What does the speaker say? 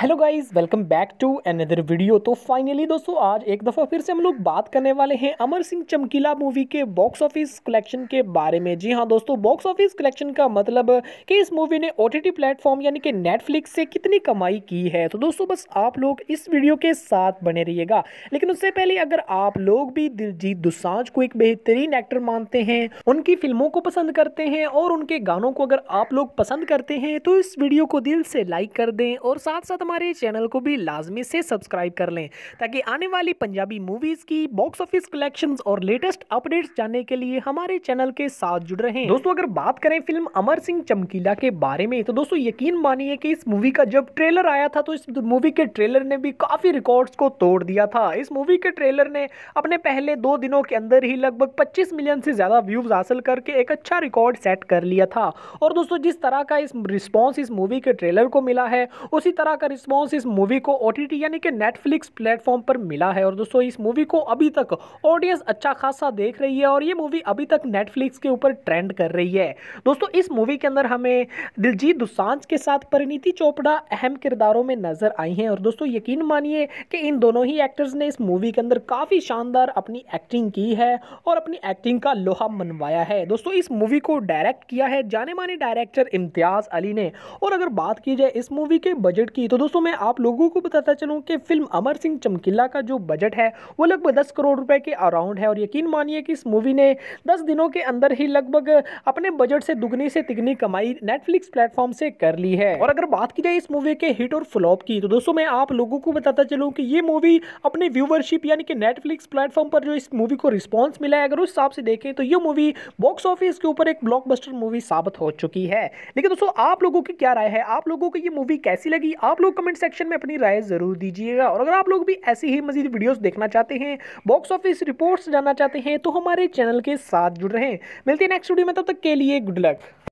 hello guys welcome back to another video तो finally दोस्तों आज एक दफ़ा फिर से हम लोग बात करने वाले हैं अमर सिंह चमकीला मूवी के बॉक्स ऑफिस कलेक्शन के बारे में जी हाँ दोस्तों बॉक्स ऑफिस कलेक्शन का मतलब कि इस मूवी ने ओ टी प्लेटफॉर्म यानी कि नेटफ्लिक्स से कितनी कमाई की है तो दोस्तों बस आप लोग इस वीडियो के साथ बने रहिएगा लेकिन उससे पहले अगर आप लोग भी दिलजीत दुसांझ को एक बेहतरीन एक्टर मानते हैं उनकी फिल्मों को पसंद करते हैं और उनके गानों को अगर आप लोग पसंद करते हैं तो इस वीडियो को दिल से लाइक कर दें और साथ साथ हमारे चैनल को भी लाजमी से सब्सक्राइब कर लें ताकि आने वाली पंजाबी मूवीज़ की बॉक्स ऑफिस कलेक्शन और लेटेस्ट अपडेट्स जानने के लिए हमारे चैनल के साथ जुड़ रहे दोस्तों अगर बात करें फिल्म अमर सिंह चमकीला के बारे में तो दोस्तों यकीन मानिए कि इस मूवी का जब ट्रेलर आया था तो इस मूवी के ट्रेलर ने भी काफ़ी रिकॉर्ड्स को तोड़ दिया था इस मूवी के ट्रेलर ने अपने पहले दो दिनों के अंदर ही लगभग 25 मिलियन से ज़्यादा व्यूज़ हासिल करके एक अच्छा रिकॉर्ड सेट कर लिया था और दोस्तों जिस तरह का इस रिस्पॉन्स इस मूवी के ट्रेलर को मिला है उसी तरह का रिस्पॉन्स इस मूवी को ओ यानी कि नेटफ्लिक्स प्लेटफॉर्म पर मिला है और दोस्तों इस मूवी को अभी तक ऑडियंस अच्छा खासा देख रही है और ये मूवी अभी तक नेटफ्लिक्स के ऊपर ट्रेंड कर रही है दोस्तों इस मूवी के अंदर हमें दिलजीत दुसांज के साथ परिणीति चोपड़ा अहम किरदारों में नज़र आई हैं और दोस्तों यकीन मानिए कि इन दोनों ही एक्टर्स ने इस मूवी के अंदर काफ़ी शानदार अपनी एक्टिंग की है और अपनी एक्टिंग का लोहा मनवाया है दोस्तों इस मूवी को डायरेक्ट किया है जाने माने डायरेक्टर इम्तियाज़ अली ने और अगर बात की जाए इस मूवी के बजट की तो दोस्तों मैं आप लोगों को बताता चलूँ कि फिल्म अमर सिंह चमकीला का जो बजट है वो लगभग दस करोड़ रुपए के अराउंड है और यकीन मानिए कि इस मूवी ने दस दिनों के अंदर ही लगभग अपने बजट से दुगनी से तिगनी कमाई नेटफ्लिक्स प्लेटफॉर्म से कर ली है और अगर बात की जाए इस मूवी के हिट और फ्लॉप की तो दोस्तों मैं आप लोगों को बताता चलूँ कि ये मूवी अपने व्यूवरशिप यानी कि नेटफ्लिक्स प्लेटफॉर्म पर जो इस मूवी को रिस्पॉन्स मिला है अगर उस हिसाब से देखें तो ये मूवी बॉक्स ऑफिस के ऊपर एक ब्लॉक मूवी साबित हो चुकी है लेकिन दोस्तों आप लोगों की क्या राय है आप लोगों को ये मूवी कैसी लगी आप लोग कमेंट सेक्शन में अपनी राय ज़रूर दीजिएगा और अगर आप लोग भी ऐसी ही मजीद वीडियोस देखना चाहते हैं बॉक्स ऑफिस रिपोर्ट्स जानना चाहते हैं तो हमारे चैनल के साथ जुड़ रहे हैं मिलते हैं नेक्स्ट वीडियो में तब तक के लिए गुड लक